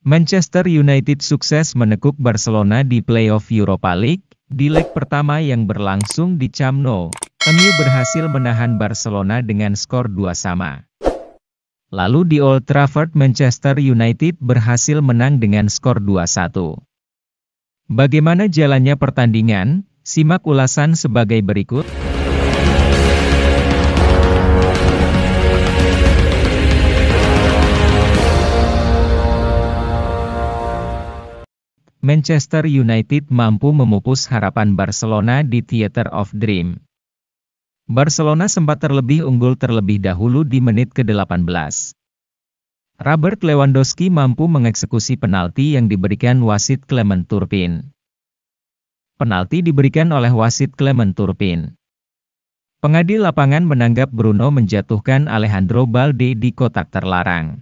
Manchester United sukses menekuk Barcelona di playoff Europa League, di leg pertama yang berlangsung di Camp Nou. MU berhasil menahan Barcelona dengan skor 2 sama. Lalu di Old Trafford Manchester United berhasil menang dengan skor 2-1. Bagaimana jalannya pertandingan? Simak ulasan sebagai berikut. Manchester United mampu memupus harapan Barcelona di Theater of Dream. Barcelona sempat terlebih unggul terlebih dahulu di menit ke-18. Robert Lewandowski mampu mengeksekusi penalti yang diberikan wasit Clement Turpin. Penalti diberikan oleh wasit Clement Turpin. Pengadil lapangan menanggap Bruno menjatuhkan Alejandro Balde di kotak terlarang.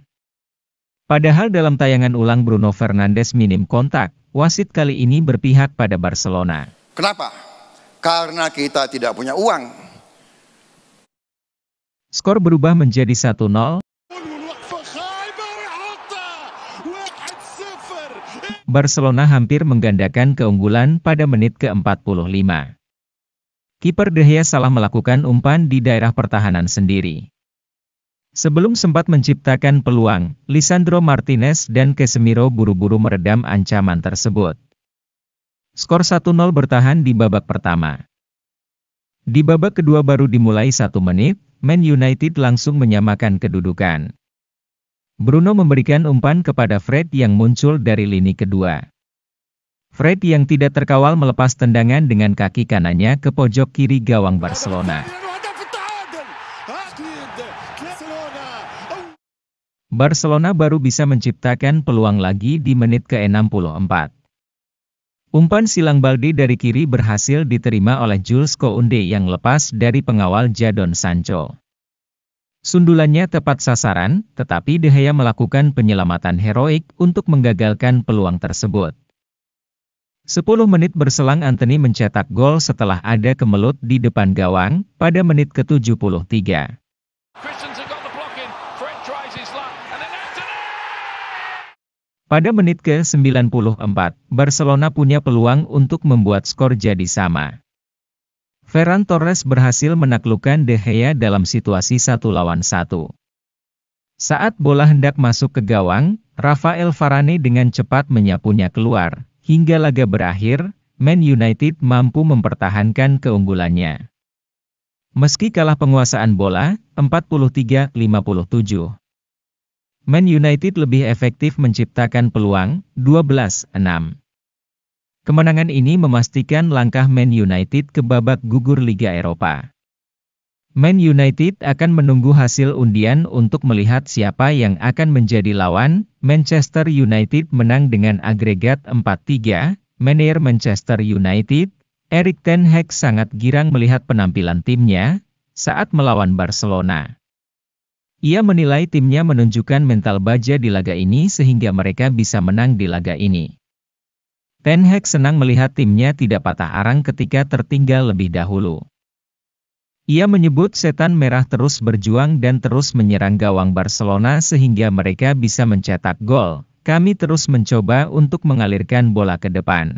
Padahal dalam tayangan ulang Bruno Fernandes minim kontak, Wasit kali ini berpihak pada Barcelona. Kenapa? Karena kita tidak punya uang. Skor berubah menjadi 1-0. Barcelona hampir menggandakan keunggulan pada menit ke-45. Kiper De Gea salah melakukan umpan di daerah pertahanan sendiri. Sebelum sempat menciptakan peluang, Lisandro Martinez dan Casemiro buru-buru meredam ancaman tersebut. Skor 1-0 bertahan di babak pertama. Di babak kedua baru dimulai satu menit, Man United langsung menyamakan kedudukan. Bruno memberikan umpan kepada Fred yang muncul dari lini kedua. Fred yang tidak terkawal melepas tendangan dengan kaki kanannya ke pojok kiri gawang Barcelona. Barcelona baru bisa menciptakan peluang lagi di menit ke-64. Umpan silang Baldi dari kiri berhasil diterima oleh Jules Kounde yang lepas dari pengawal Jadon Sancho. Sundulannya tepat sasaran, tetapi De Gea melakukan penyelamatan heroik untuk menggagalkan peluang tersebut. 10 menit berselang Anthony mencetak gol setelah ada kemelut di depan gawang pada menit ke-73. Pada menit ke-94, Barcelona punya peluang untuk membuat skor jadi sama. Ferran Torres berhasil menaklukkan De Gea dalam situasi satu lawan satu. Saat bola hendak masuk ke gawang, Rafael Varane dengan cepat menyapunya keluar. Hingga laga berakhir, Man United mampu mempertahankan keunggulannya. Meski kalah penguasaan bola, 43-57. Man United lebih efektif menciptakan peluang, 12-6. Kemenangan ini memastikan langkah Man United ke babak gugur Liga Eropa. Man United akan menunggu hasil undian untuk melihat siapa yang akan menjadi lawan. Manchester United menang dengan agregat 4-3. Manier Manchester United, Erik ten Hag sangat girang melihat penampilan timnya saat melawan Barcelona. Ia menilai timnya menunjukkan mental baja di laga ini sehingga mereka bisa menang di laga ini. Ten Hag senang melihat timnya tidak patah arang ketika tertinggal lebih dahulu. Ia menyebut setan merah terus berjuang dan terus menyerang gawang Barcelona sehingga mereka bisa mencetak gol. Kami terus mencoba untuk mengalirkan bola ke depan.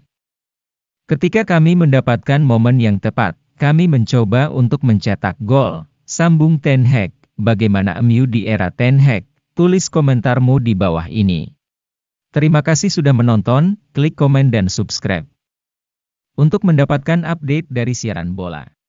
Ketika kami mendapatkan momen yang tepat, kami mencoba untuk mencetak gol, sambung Ten Hag bagaimana MU di era Ten Hag? Tulis komentarmu di bawah ini. Terima kasih sudah menonton, klik komen dan subscribe. Untuk mendapatkan update dari siaran bola.